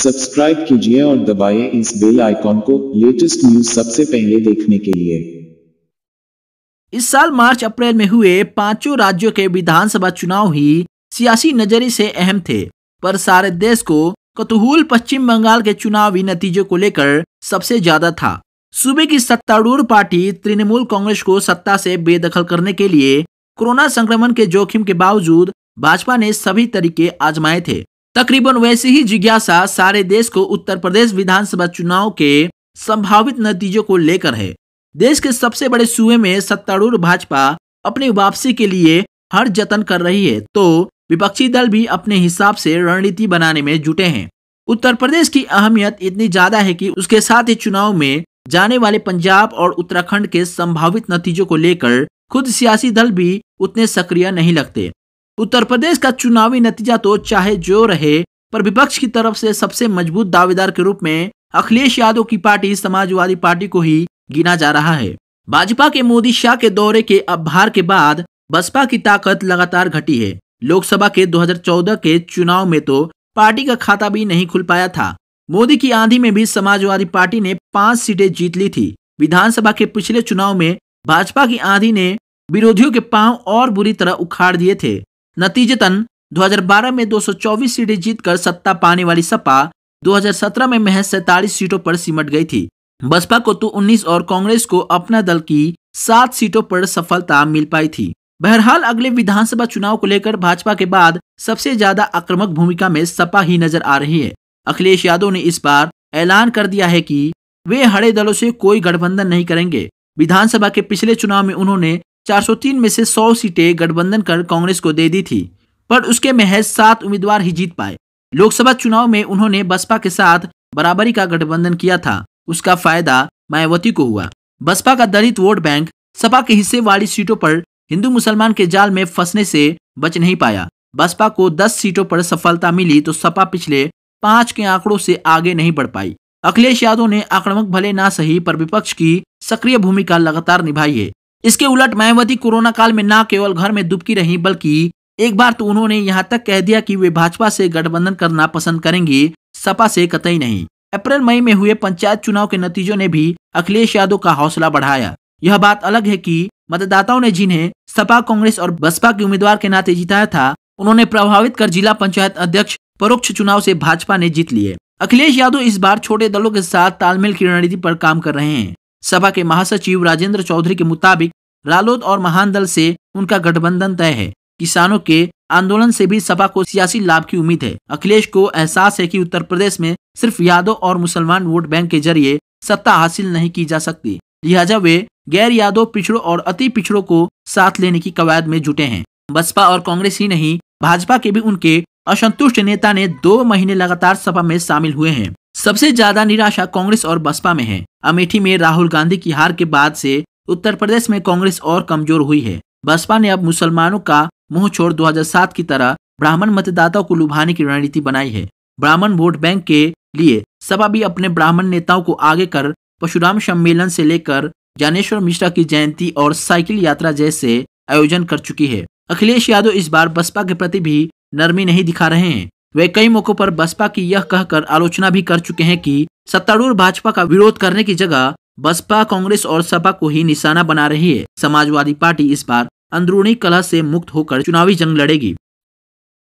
subscribe कीजिए और दबाए इस बेल आइकॉन को लेटेस्ट न्यूज सबसे पहले देखने के लिए इस साल मार्च अप्रैल में हुए पांचों राज्यों के विधानसभा चुनाव ही सियासी नजरे से अहम थे पर सारे देश को कतूहूल पश्चिम बंगाल के चुनावी नतीजों को लेकर सबसे ज्यादा था सूबे की सत्तारूढ़ पार्टी तृणमूल कांग्रेस को सत्ता से बेदखल करने के लिए कोरोना संक्रमण के जोखिम के बावजूद भाजपा ने सभी तरीके आजमाए थे तकरीबन वैसे ही जिज्ञासा सारे देश को उत्तर प्रदेश विधानसभा चुनाव के संभावित नतीजों को लेकर है देश के सबसे बड़े सूबे में सत्तारूढ़ भाजपा अपनी वापसी के लिए हर जतन कर रही है तो विपक्षी दल भी अपने हिसाब से रणनीति बनाने में जुटे हैं उत्तर प्रदेश की अहमियत इतनी ज्यादा है कि उसके साथ ही चुनाव में जाने वाले पंजाब और उत्तराखंड के संभावित नतीजों को लेकर खुद सियासी दल भी उतने सक्रिय नहीं लगते उत्तर प्रदेश का चुनावी नतीजा तो चाहे जो रहे पर विपक्ष की तरफ से सबसे मजबूत दावेदार के रूप में अखिलेश यादव की पार्टी समाजवादी पार्टी को ही गिना जा रहा है भाजपा के मोदी शाह के दौरे के अभार के बाद बसपा की ताकत लगातार घटी है लोकसभा के 2014 के चुनाव में तो पार्टी का खाता भी नहीं खुल पाया था मोदी की आंधी में भी समाजवादी पार्टी ने पांच सीटें जीत ली थी विधानसभा के पिछले चुनाव में भाजपा की आंधी ने विरोधियों के पांव और बुरी तरह उखाड़ दिए थे नतीजतन 2012 में 224 सीटें जीतकर सत्ता पाने वाली सपा 2017 में महज सैतालीस सीटों पर सिमट गई थी बसपा को तो 19 और कांग्रेस को अपना दल की सात सीटों पर सफलता मिल पाई थी बहरहाल अगले विधानसभा चुनाव को लेकर भाजपा के बाद सबसे ज्यादा आक्रमक भूमिका में सपा ही नजर आ रही है अखिलेश यादव ने इस बार ऐलान कर दिया है कि वे हरे दलों से कोई गठबंधन नहीं करेंगे विधानसभा के पिछले चुनाव में उन्होंने 403 में से 100 सीटें गठबंधन कर कांग्रेस को दे दी थी पर उसके महज सात उम्मीदवार ही जीत पाए लोकसभा चुनाव में उन्होंने बसपा के साथ बराबरी का गठबंधन किया था उसका फायदा मायावती को हुआ बसपा का दलित वोट बैंक सपा के हिस्से वाली सीटों पर हिंदू मुसलमान के जाल में फंसने से बच नहीं पाया बसपा को 10 सीटों पर सफलता मिली तो सपा पिछले पांच के आंकड़ों से आगे नहीं बढ़ पाई अखिलेश यादव ने आक्रामक भले ना सही पर विपक्ष की सक्रिय भूमिका लगातार निभाई है इसके उलट मायावती कोरोना काल में न केवल घर में दुबकी रही बल्कि एक बार तो उन्होंने यहाँ तक कह दिया कि वे भाजपा से गठबंधन करना पसंद करेंगे सपा से कतई नहीं अप्रैल मई में हुए पंचायत चुनाव के नतीजों ने भी अखिलेश यादव का हौसला बढ़ाया यह बात अलग है कि मतदाताओं ने जिन्हें सपा कांग्रेस और बसपा के उम्मीदवार के नाते जिताया था उन्होंने प्रभावित कर जिला पंचायत अध्यक्ष परोक्ष चुनाव से भाजपा ने जीत लिए अखिलेश यादव इस बार छोटे दलों के साथ तालमेल की रणनीति पर काम कर रहे हैं सभा के महासचिव राजेंद्र चौधरी के मुताबिक रालोद और महान दल से उनका गठबंधन तय है किसानों के आंदोलन से भी सभा को सियासी लाभ की उम्मीद है अखिलेश को एहसास है कि उत्तर प्रदेश में सिर्फ यादव और मुसलमान वोट बैंक के जरिए सत्ता हासिल नहीं की जा सकती लिहाजा वे गैर यादव पिछड़ों और अति पिछड़ों को साथ लेने की कवायद में जुटे हैं बसपा और कांग्रेस ही नहीं भाजपा के भी उनके असंतुष्ट नेता ने दो महीने लगातार सभा में शामिल हुए हैं सबसे ज्यादा निराशा कांग्रेस और बसपा में है अमेठी में राहुल गांधी की हार के बाद से उत्तर प्रदेश में कांग्रेस और कमजोर हुई है बसपा ने अब मुसलमानों का मुंह छोड़ 2007 की तरह ब्राह्मण मतदाताओं को लुभाने की रणनीति बनाई है ब्राह्मण वोट बैंक के लिए सपा भी अपने ब्राह्मण नेताओं को आगे कर परशुराम सम्मेलन से लेकर ज्ञानेश्वर मिश्रा की जयंती और साइकिल यात्रा जैसे आयोजन कर चुकी है अखिलेश यादव इस बार बसपा के प्रति भी नरमी नहीं दिखा रहे हैं वे कई मौकों पर बसपा की यह कहकर आलोचना भी कर चुके हैं कि सत्तारूढ़ भाजपा का विरोध करने की जगह बसपा कांग्रेस और सपा को ही निशाना बना रही है समाजवादी पार्टी इस बार अंदरूनी कला से मुक्त होकर चुनावी जंग लड़ेगी